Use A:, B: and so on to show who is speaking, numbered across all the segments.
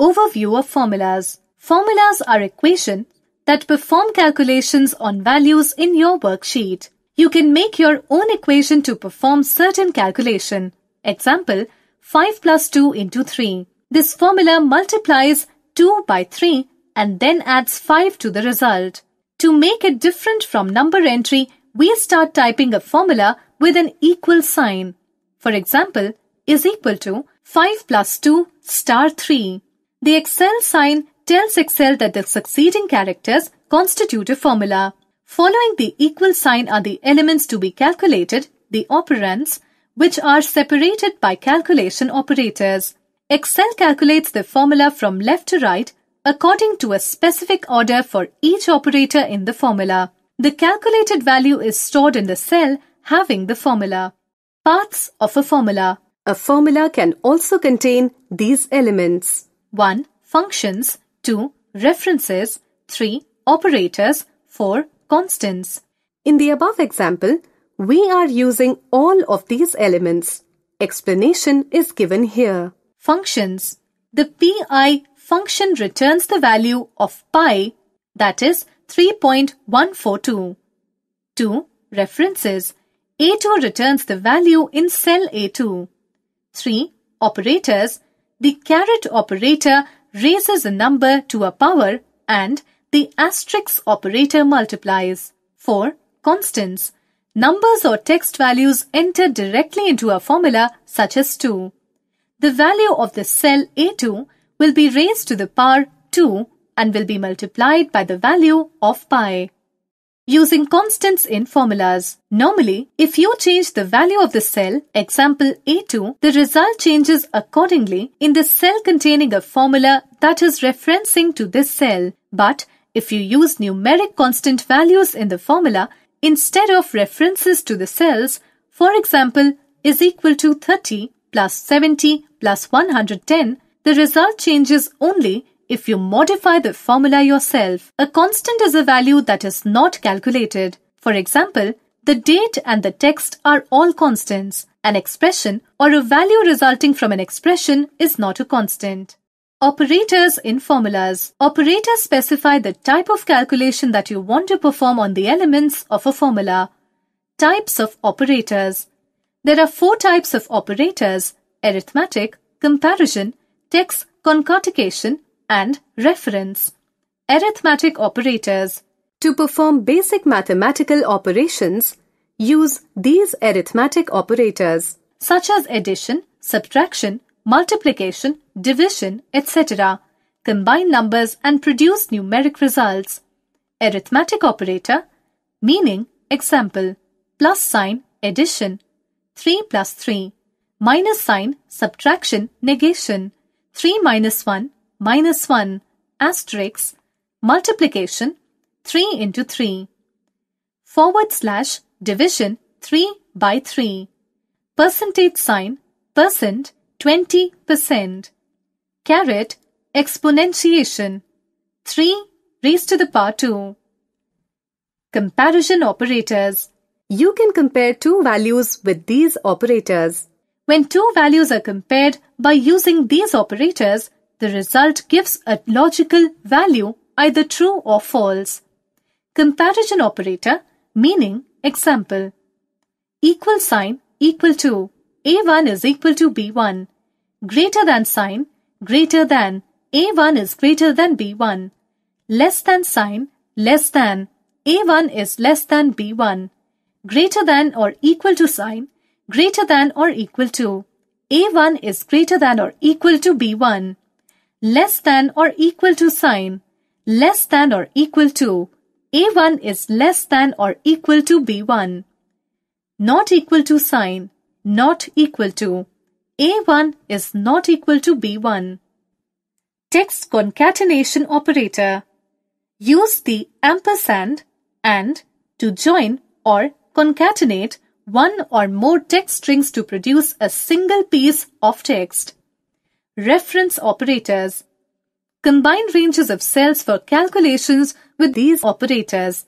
A: Overview of formulas. Formulas are equations that perform calculations on values in your worksheet. You can make your own equation to perform certain calculation. Example, 5 plus 2 into 3. This formula multiplies 2 by 3 and then adds 5 to the result. To make it different from number entry, we start typing a formula with an equal sign. For example, is equal to 5 plus 2 star 3. The Excel sign tells Excel that the succeeding characters constitute a formula. Following the equal sign are the elements to be calculated, the operands, which are separated by calculation operators. Excel calculates the formula from left to right according to a specific order for each operator in the formula. The calculated value is stored in the cell having the formula. Parts of a formula. A formula can also contain these elements. 1. Functions 2. References 3. Operators 4. Constants In the above example, we are using all of these elements. Explanation is given here. Functions The PI function returns the value of pi, that is 3.142. 2. References A2 returns the value in cell A2. 3. Operators the caret operator raises a number to a power and the asterisk operator multiplies. For constants, numbers or text values enter directly into a formula such as 2. The value of the cell A2 will be raised to the power 2 and will be multiplied by the value of pi using constants in formulas. Normally, if you change the value of the cell, example A2, the result changes accordingly in the cell containing a formula that is referencing to this cell. But if you use numeric constant values in the formula instead of references to the cells, for example, is equal to 30 plus 70 plus 110, the result changes only if you modify the formula yourself, a constant is a value that is not calculated. For example, the date and the text are all constants. An expression or a value resulting from an expression is not a constant. Operators in formulas. Operators specify the type of calculation that you want to perform on the elements of a formula. Types of operators. There are four types of operators arithmetic, comparison, text concatenation, and reference. Arithmetic operators. To perform basic mathematical operations, use these arithmetic operators such as addition, subtraction, multiplication, division, etc. Combine numbers and produce numeric results. Arithmetic operator meaning example plus sign addition 3 plus 3 minus sign subtraction negation 3 minus 1 minus 1 asterisk multiplication 3 into 3 forward slash division 3 by 3 percentage sign percent 20 percent caret exponentiation 3 raised to the power 2 comparison operators you can compare two values with these operators when two values are compared by using these operators the result gives a logical value, either true or false. Comparison operator, meaning example. Equal sign equal to A1 is equal to B1. Greater than sign greater than A1 is greater than B1. Less than sign less than A1 is less than B1. Greater than or equal to sign greater than or equal to A1 is greater than or equal to B1 less than or equal to sign, less than or equal to, A1 is less than or equal to B1. Not equal to sign, not equal to, A1 is not equal to B1. Text concatenation operator. Use the ampersand and to join or concatenate one or more text strings to produce a single piece of text reference operators. Combine ranges of cells for calculations with these operators.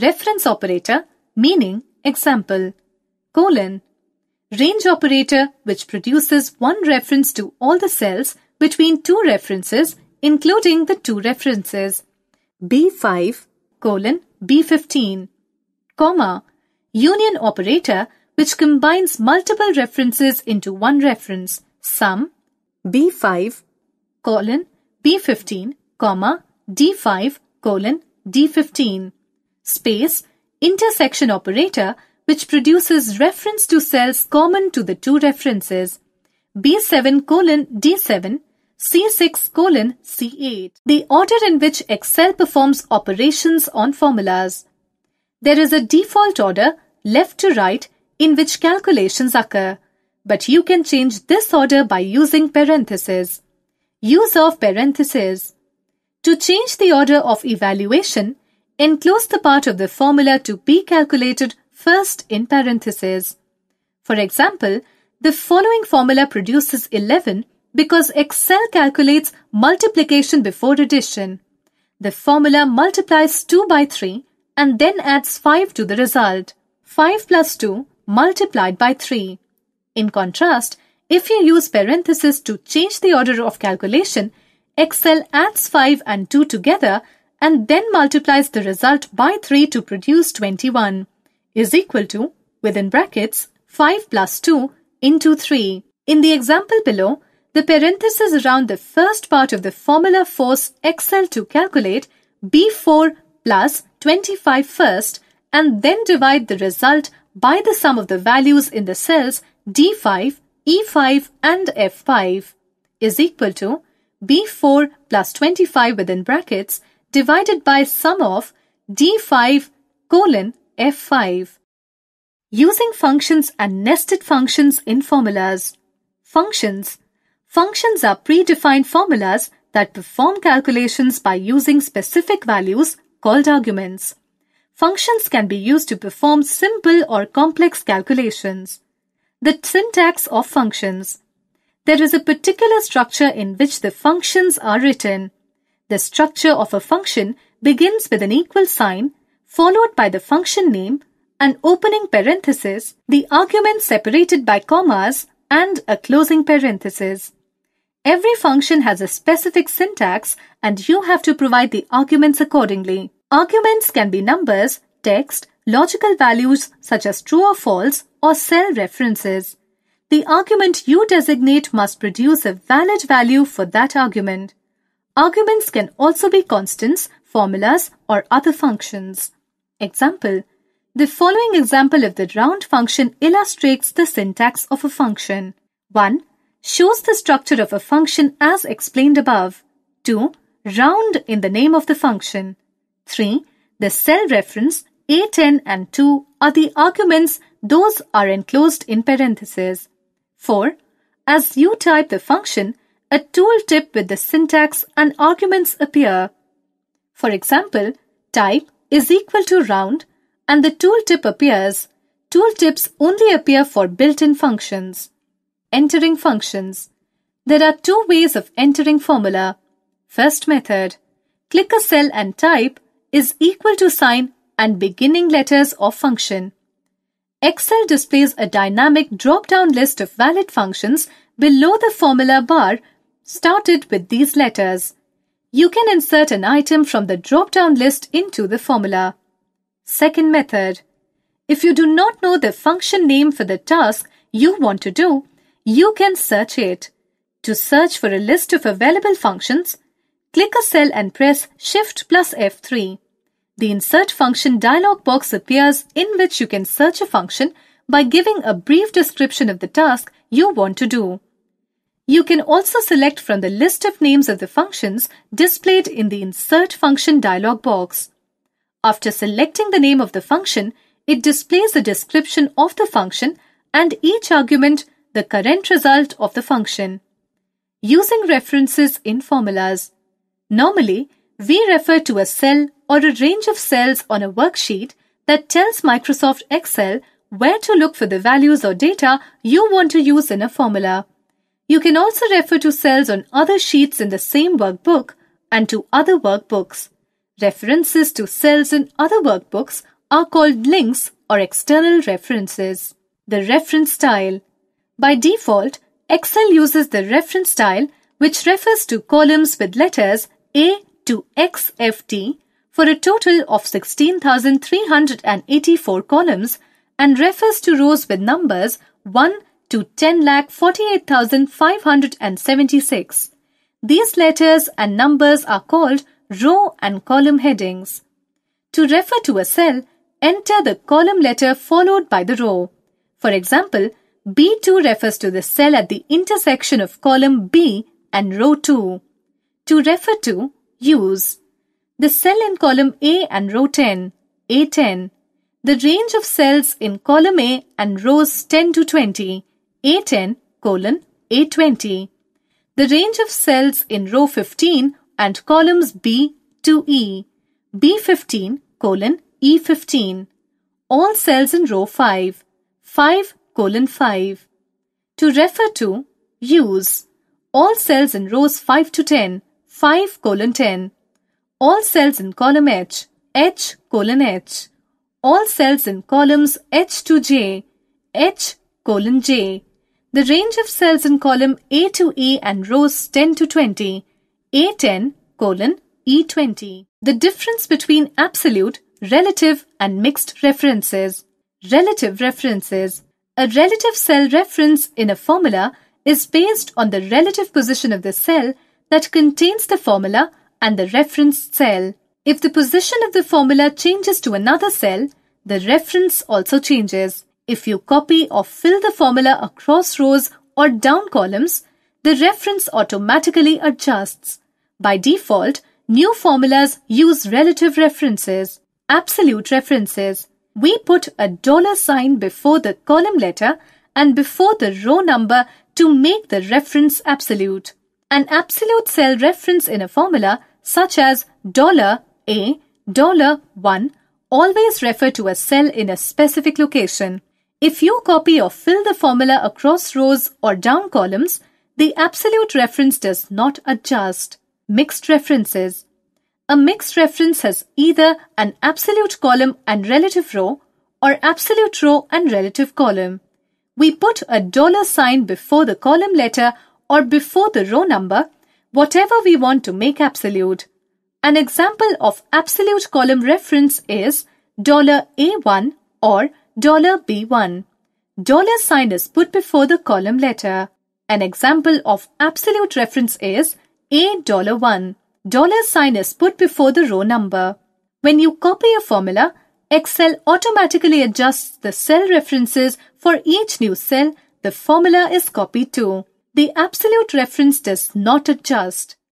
A: Reference operator meaning example colon range operator which produces one reference to all the cells between two references including the two references b5 colon b15 comma union operator which combines multiple references into one reference sum B5 colon B15 comma D5 colon D15 space intersection operator which produces reference to cells common to the two references B7 colon D7 C6 colon C8 the order in which Excel performs operations on formulas. There is a default order left to right in which calculations occur but you can change this order by using parentheses. Use of parentheses. To change the order of evaluation, enclose the part of the formula to be calculated first in parentheses. For example, the following formula produces 11 because Excel calculates multiplication before addition. The formula multiplies 2 by 3 and then adds 5 to the result. 5 plus 2 multiplied by 3. In contrast, if you use parentheses to change the order of calculation, Excel adds 5 and 2 together and then multiplies the result by 3 to produce 21 is equal to, within brackets, 5 plus 2 into 3. In the example below, the parentheses around the first part of the formula force Excel to calculate B4 plus 25 first and then divide the result by the sum of the values in the cells D5, E5 and F5 is equal to B4 plus 25 within brackets divided by sum of D5 colon F5. Using functions and nested functions in formulas. Functions. Functions are predefined formulas that perform calculations by using specific values called arguments. Functions can be used to perform simple or complex calculations. The syntax of functions. There is a particular structure in which the functions are written. The structure of a function begins with an equal sign, followed by the function name, an opening parenthesis, the arguments separated by commas, and a closing parenthesis. Every function has a specific syntax and you have to provide the arguments accordingly. Arguments can be numbers, text, logical values such as true or false, or cell references. The argument you designate must produce a valid value for that argument. Arguments can also be constants, formulas, or other functions. Example The following example of the round function illustrates the syntax of a function. 1. Shows the structure of a function as explained above. 2. Round in the name of the function. 3. The cell reference A10 and 2 are the arguments, those are enclosed in parentheses. 4. As you type the function, a tooltip with the syntax and arguments appear. For example, type is equal to round and the tooltip appears. Tooltips only appear for built-in functions. Entering functions. There are two ways of entering formula. First method. Click a cell and type is equal to sign and beginning letters of function. Excel displays a dynamic drop-down list of valid functions below the formula bar started with these letters. You can insert an item from the drop-down list into the formula. Second method. If you do not know the function name for the task you want to do, you can search it. To search for a list of available functions, click a cell and press Shift plus F3. The Insert Function dialog box appears in which you can search a function by giving a brief description of the task you want to do. You can also select from the list of names of the functions displayed in the Insert Function dialog box. After selecting the name of the function, it displays a description of the function and each argument the current result of the function. Using references in formulas. Normally, we refer to a cell or a range of cells on a worksheet that tells Microsoft Excel where to look for the values or data you want to use in a formula. You can also refer to cells on other sheets in the same workbook and to other workbooks. References to cells in other workbooks are called links or external references. The reference style. By default, Excel uses the reference style which refers to columns with letters A to XFT for a total of 16,384 columns and refers to rows with numbers 1 to 10,48,576. These letters and numbers are called row and column headings. To refer to a cell, enter the column letter followed by the row. For example, B2 refers to the cell at the intersection of column B and row 2. To refer to, use the cell in column A and row 10, A10. The range of cells in column A and rows 10 to 20, A10 colon A20. The range of cells in row 15 and columns B to E, B15 colon E15. All cells in row 5, 5 colon 5. To refer to, use all cells in rows 5 to 10, 5 colon 10 all cells in column H, H colon H, all cells in columns H to J, H colon J. The range of cells in column A to E and rows 10 to 20, A10 colon E20. The difference between absolute, relative and mixed references. Relative references. A relative cell reference in a formula is based on the relative position of the cell that contains the formula and the reference cell. If the position of the formula changes to another cell, the reference also changes. If you copy or fill the formula across rows or down columns, the reference automatically adjusts. By default, new formulas use relative references, absolute references. We put a dollar sign before the column letter and before the row number to make the reference absolute. An absolute cell reference in a formula such as $A, $1 always refer to a cell in a specific location. If you copy or fill the formula across rows or down columns, the absolute reference does not adjust. Mixed references. A mixed reference has either an absolute column and relative row or absolute row and relative column. We put a dollar sign before the column letter or before the row number whatever we want to make absolute. An example of absolute column reference is $A1 or $B1. Dollar sign is put before the column letter. An example of absolute reference is A$1. Dollar sign is put before the row number. When you copy a formula, Excel automatically adjusts the cell references for each new cell the formula is copied to. The absolute reference does not adjust